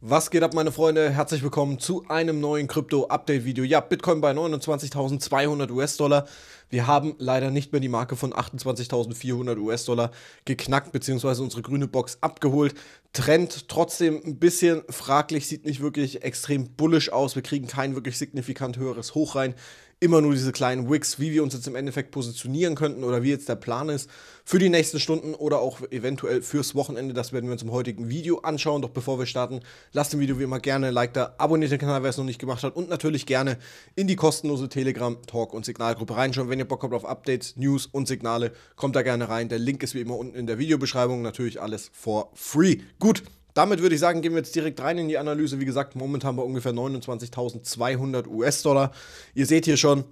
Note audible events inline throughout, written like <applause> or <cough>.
Was geht ab, meine Freunde? Herzlich willkommen zu einem neuen Krypto-Update-Video. Ja, Bitcoin bei 29.200 US-Dollar. Wir haben leider nicht mehr die Marke von 28.400 US-Dollar geknackt, beziehungsweise unsere grüne Box abgeholt. Trend trotzdem ein bisschen fraglich, sieht nicht wirklich extrem bullisch aus. Wir kriegen kein wirklich signifikant höheres Hoch rein immer nur diese kleinen Wicks, wie wir uns jetzt im Endeffekt positionieren könnten oder wie jetzt der Plan ist für die nächsten Stunden oder auch eventuell fürs Wochenende. Das werden wir uns im heutigen Video anschauen. Doch bevor wir starten, lasst dem Video wie immer gerne ein Like da, abonniert den Kanal, wer es noch nicht gemacht hat und natürlich gerne in die kostenlose Telegram, Talk und Signalgruppe reinschauen. Wenn ihr Bock habt auf Updates, News und Signale, kommt da gerne rein. Der Link ist wie immer unten in der Videobeschreibung. Natürlich alles for free. Gut. Damit würde ich sagen, gehen wir jetzt direkt rein in die Analyse. Wie gesagt, momentan bei ungefähr 29.200 US-Dollar. Ihr seht hier schon,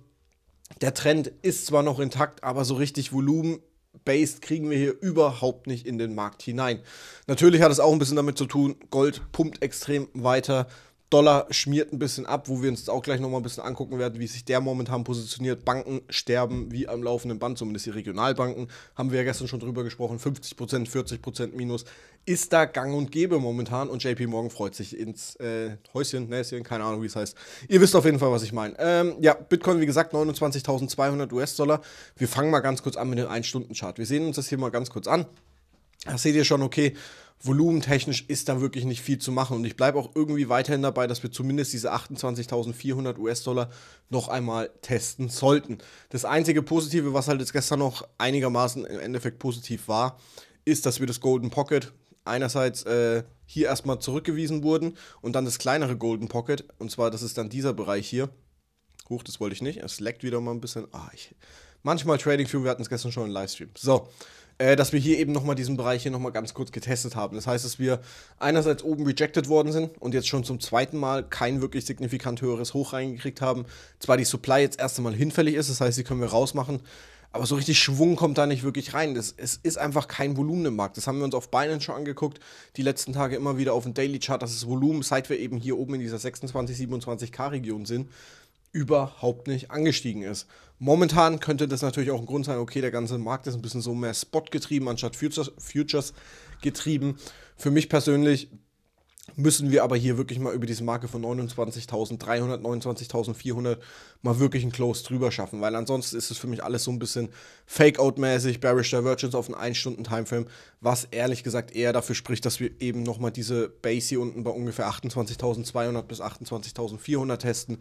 der Trend ist zwar noch intakt, aber so richtig Volumen based kriegen wir hier überhaupt nicht in den Markt hinein. Natürlich hat es auch ein bisschen damit zu tun, Gold pumpt extrem weiter, Dollar schmiert ein bisschen ab, wo wir uns auch gleich nochmal ein bisschen angucken werden, wie sich der momentan positioniert. Banken sterben wie am laufenden Band, zumindest die Regionalbanken. Haben wir ja gestern schon drüber gesprochen. 50%, 40% Minus ist da gang und gäbe momentan. Und JP Morgan freut sich ins äh, Häuschen, Näschen, keine Ahnung, wie es heißt. Ihr wisst auf jeden Fall, was ich meine. Ähm, ja, Bitcoin, wie gesagt, 29.200 US-Dollar. Wir fangen mal ganz kurz an mit dem 1-Stunden-Chart. Wir sehen uns das hier mal ganz kurz an. Da seht ihr schon, okay, volumentechnisch ist da wirklich nicht viel zu machen. Und ich bleibe auch irgendwie weiterhin dabei, dass wir zumindest diese 28.400 US-Dollar noch einmal testen sollten. Das einzige Positive, was halt jetzt gestern noch einigermaßen im Endeffekt positiv war, ist, dass wir das Golden Pocket einerseits äh, hier erstmal zurückgewiesen wurden und dann das kleinere Golden Pocket, und zwar das ist dann dieser Bereich hier, Huch, das wollte ich nicht. Es leckt wieder mal ein bisschen. Ah, ich, manchmal Trading View, wir hatten es gestern schon im Livestream. So, äh, dass wir hier eben nochmal diesen Bereich hier nochmal ganz kurz getestet haben. Das heißt, dass wir einerseits oben rejected worden sind und jetzt schon zum zweiten Mal kein wirklich signifikant höheres Hoch reingekriegt haben. Zwar die Supply jetzt erst einmal hinfällig ist, das heißt, die können wir rausmachen. Aber so richtig Schwung kommt da nicht wirklich rein. Das, es ist einfach kein Volumen im Markt. Das haben wir uns auf Binance schon angeguckt, die letzten Tage immer wieder auf dem Daily Chart, dass das Volumen, seit wir eben hier oben in dieser 26, 27k Region sind, überhaupt nicht angestiegen ist. Momentan könnte das natürlich auch ein Grund sein, okay, der ganze Markt ist ein bisschen so mehr Spot getrieben anstatt Futures, Futures getrieben. Für mich persönlich müssen wir aber hier wirklich mal über diese Marke von 29.300, 29.400 mal wirklich einen Close drüber schaffen, weil ansonsten ist es für mich alles so ein bisschen Fake-Out-mäßig, Bearish Divergence auf einen 1-Stunden-Timeframe, was ehrlich gesagt eher dafür spricht, dass wir eben nochmal diese Base hier unten bei ungefähr 28.200 bis 28.400 testen,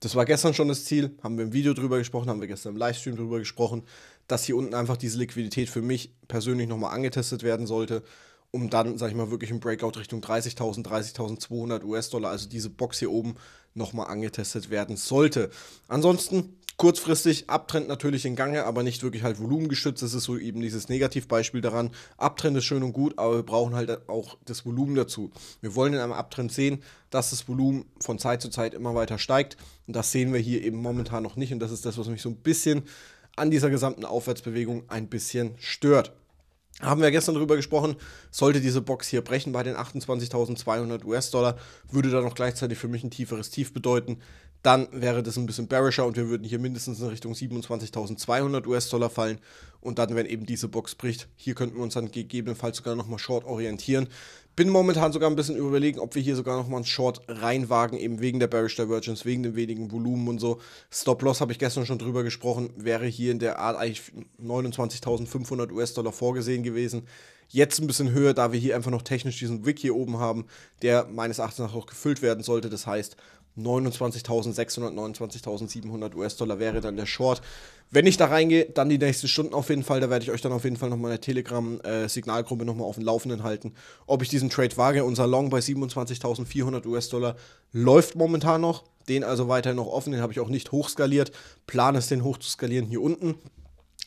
das war gestern schon das Ziel, haben wir im Video drüber gesprochen, haben wir gestern im Livestream drüber gesprochen, dass hier unten einfach diese Liquidität für mich persönlich nochmal angetestet werden sollte, um dann, sag ich mal, wirklich einen Breakout Richtung 30.000, 30.200 US-Dollar, also diese Box hier oben, nochmal angetestet werden sollte. Ansonsten kurzfristig Abtrend natürlich in Gange, aber nicht wirklich halt volumengeschützt. Das ist so eben dieses Negativbeispiel daran. Abtrend ist schön und gut, aber wir brauchen halt auch das Volumen dazu. Wir wollen in einem Abtrend sehen, dass das Volumen von Zeit zu Zeit immer weiter steigt. Und das sehen wir hier eben momentan noch nicht. Und das ist das, was mich so ein bisschen an dieser gesamten Aufwärtsbewegung ein bisschen stört. Haben wir gestern darüber gesprochen, sollte diese Box hier brechen bei den 28.200 US-Dollar, würde da noch gleichzeitig für mich ein tieferes Tief bedeuten dann wäre das ein bisschen bearischer und wir würden hier mindestens in Richtung 27.200 US-Dollar fallen. Und dann, wenn eben diese Box bricht, hier könnten wir uns dann gegebenenfalls sogar nochmal short orientieren. Bin momentan sogar ein bisschen überlegen, ob wir hier sogar nochmal einen Short reinwagen, eben wegen der Bearish Divergence, wegen dem wenigen Volumen und so. Stop-Loss habe ich gestern schon drüber gesprochen, wäre hier in der Art eigentlich 29.500 US-Dollar vorgesehen gewesen. Jetzt ein bisschen höher, da wir hier einfach noch technisch diesen Wick hier oben haben, der meines Erachtens auch gefüllt werden sollte. Das heißt, 29.600, 29.700 US-Dollar wäre dann der Short. Wenn ich da reingehe, dann die nächsten Stunden auf jeden Fall. Da werde ich euch dann auf jeden Fall nochmal in der Telegram-Signalgruppe äh, nochmal auf dem Laufenden halten, ob ich diesen Trade wage. Unser Long bei 27.400 US-Dollar läuft momentan noch. Den also weiterhin noch offen, den habe ich auch nicht hochskaliert. Plan ist, den hochzuskalieren hier unten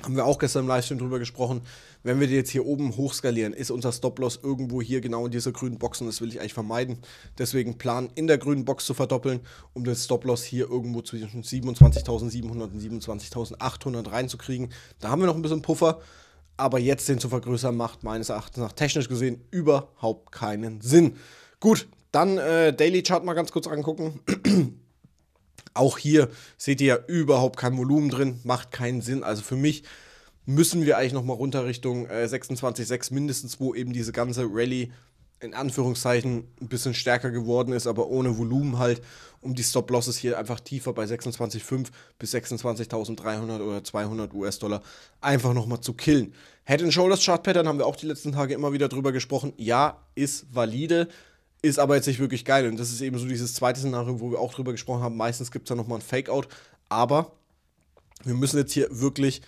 haben wir auch gestern im Livestream drüber gesprochen, wenn wir die jetzt hier oben hochskalieren, ist unser Stop-Loss irgendwo hier genau in dieser grünen Box und das will ich eigentlich vermeiden. Deswegen planen, in der grünen Box zu verdoppeln, um den Stop-Loss hier irgendwo zwischen 27.700 und 27.800 reinzukriegen. Da haben wir noch ein bisschen Puffer, aber jetzt den zu vergrößern macht meines Erachtens nach technisch gesehen überhaupt keinen Sinn. Gut, dann äh, Daily Chart mal ganz kurz angucken. <clears throat> Auch hier seht ihr ja überhaupt kein Volumen drin, macht keinen Sinn. Also für mich müssen wir eigentlich nochmal runter Richtung äh, 26,6 mindestens, wo eben diese ganze Rallye in Anführungszeichen ein bisschen stärker geworden ist, aber ohne Volumen halt, um die Stop-Losses hier einfach tiefer bei 26,5 bis 26.300 oder 200 US-Dollar einfach nochmal zu killen. Head-and-Shoulders-Chart-Pattern haben wir auch die letzten Tage immer wieder drüber gesprochen. Ja, ist valide, ist aber jetzt nicht wirklich geil. Und das ist eben so dieses zweite Szenario, wo wir auch drüber gesprochen haben. Meistens gibt es da nochmal ein Fake-Out. Aber wir müssen jetzt hier wirklich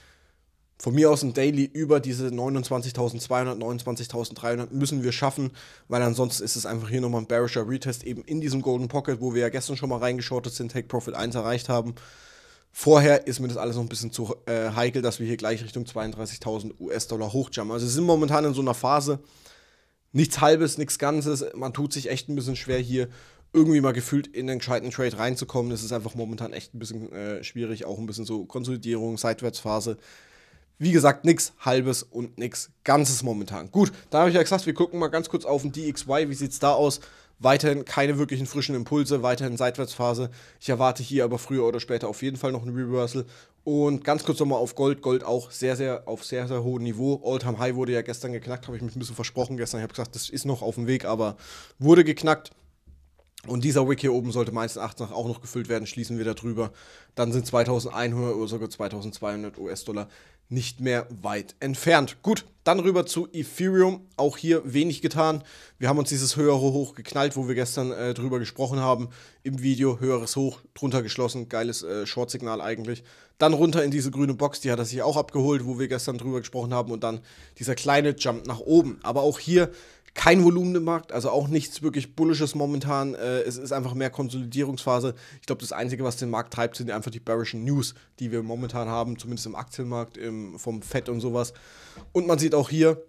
von mir aus ein Daily über diese 29.200, 29.300 müssen wir schaffen, weil ansonsten ist es einfach hier nochmal ein bearischer Retest eben in diesem Golden Pocket, wo wir ja gestern schon mal reingeschortet sind, Take Profit 1 erreicht haben. Vorher ist mir das alles noch ein bisschen zu äh, heikel, dass wir hier gleich Richtung 32.000 US-Dollar hochjumpen. Also wir sind momentan in so einer Phase, nichts Halbes, nichts Ganzes. Man tut sich echt ein bisschen schwer, hier irgendwie mal gefühlt in den gescheiten Trade reinzukommen. Das ist einfach momentan echt ein bisschen äh, schwierig, auch ein bisschen so Konsolidierung, Seitwärtsphase. Wie gesagt, nichts Halbes und nichts Ganzes momentan. Gut, da habe ich ja gesagt, wir gucken mal ganz kurz auf den DXY. Wie sieht es da aus? Weiterhin keine wirklichen frischen Impulse, weiterhin Seitwärtsphase. Ich erwarte hier aber früher oder später auf jeden Fall noch ein Reversal. Und ganz kurz nochmal auf Gold. Gold auch sehr, sehr auf sehr, sehr hohem Niveau. All-Time High wurde ja gestern geknackt, habe ich mich ein bisschen versprochen gestern. Ich habe gesagt, das ist noch auf dem Weg, aber wurde geknackt. Und dieser Wick hier oben sollte meines Erachtens auch noch gefüllt werden, schließen wir darüber. Dann sind 2100 oder sogar 2200 US-Dollar nicht mehr weit entfernt. Gut, dann rüber zu Ethereum. Auch hier wenig getan. Wir haben uns dieses höhere Hoch geknallt, wo wir gestern äh, drüber gesprochen haben. Im Video höheres Hoch, drunter geschlossen. Geiles äh, Short-Signal eigentlich. Dann runter in diese grüne Box, die hat er sich auch abgeholt, wo wir gestern drüber gesprochen haben. Und dann dieser kleine Jump nach oben. Aber auch hier kein Volumen im Markt, also auch nichts wirklich Bullisches momentan. Äh, es ist einfach mehr Konsolidierungsphase. Ich glaube, das Einzige, was den Markt treibt, sind einfach die bearischen News, die wir momentan haben, zumindest im Aktienmarkt, im, vom FED und sowas. Und man sieht auch hier,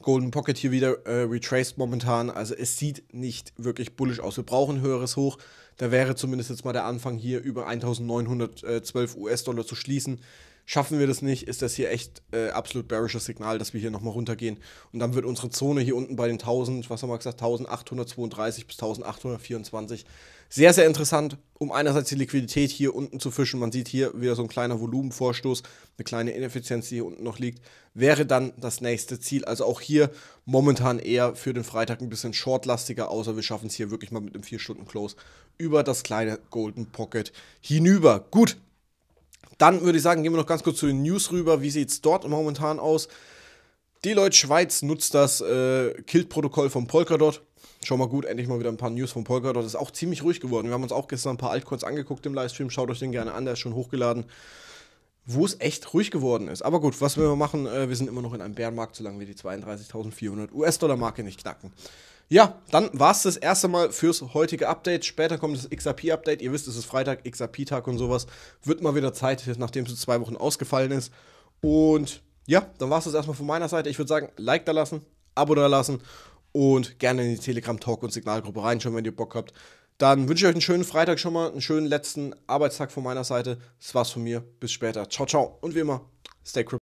Golden Pocket hier wieder äh, retraced momentan. Also es sieht nicht wirklich bullisch aus. Wir brauchen ein höheres Hoch. Da wäre zumindest jetzt mal der Anfang hier über 1912 US-Dollar zu schließen. Schaffen wir das nicht, ist das hier echt äh, absolut bearisches Signal, dass wir hier nochmal runtergehen. Und dann wird unsere Zone hier unten bei den 1000, was haben wir gesagt, 1832 bis 1824 sehr, sehr interessant, um einerseits die Liquidität hier unten zu fischen. Man sieht hier wieder so ein kleiner Volumenvorstoß, eine kleine Ineffizienz, die hier unten noch liegt, wäre dann das nächste Ziel. Also auch hier momentan eher für den Freitag ein bisschen shortlastiger, außer wir schaffen es hier wirklich mal mit einem 4-Stunden-Close über das kleine Golden Pocket hinüber. Gut, dann würde ich sagen, gehen wir noch ganz kurz zu den News rüber. Wie sieht es dort momentan aus? Deloitte Schweiz nutzt das äh, Kilt-Protokoll von Polkadot. Schon mal gut, endlich mal wieder ein paar News von Polkadot. Ist auch ziemlich ruhig geworden. Wir haben uns auch gestern ein paar Altcoins angeguckt im Livestream. Schaut euch den gerne an, der ist schon hochgeladen. Wo es echt ruhig geworden ist. Aber gut, was wir machen, äh, wir sind immer noch in einem Bärenmarkt, solange wir die 32.400 US-Dollar-Marke nicht knacken. Ja, dann war es das erste Mal fürs heutige Update. Später kommt das XRP-Update. Ihr wisst, es ist Freitag, XRP-Tag und sowas. Wird mal wieder Zeit, nachdem es zwei Wochen ausgefallen ist. Und ja, dann war es das erstmal von meiner Seite. Ich würde sagen, Like da lassen, Abo da lassen und gerne in die Telegram-Talk- und Signalgruppe reinschauen, wenn ihr Bock habt. Dann wünsche ich euch einen schönen Freitag schon mal, einen schönen letzten Arbeitstag von meiner Seite. Das war's von mir. Bis später. Ciao, ciao. Und wie immer, stay crypto.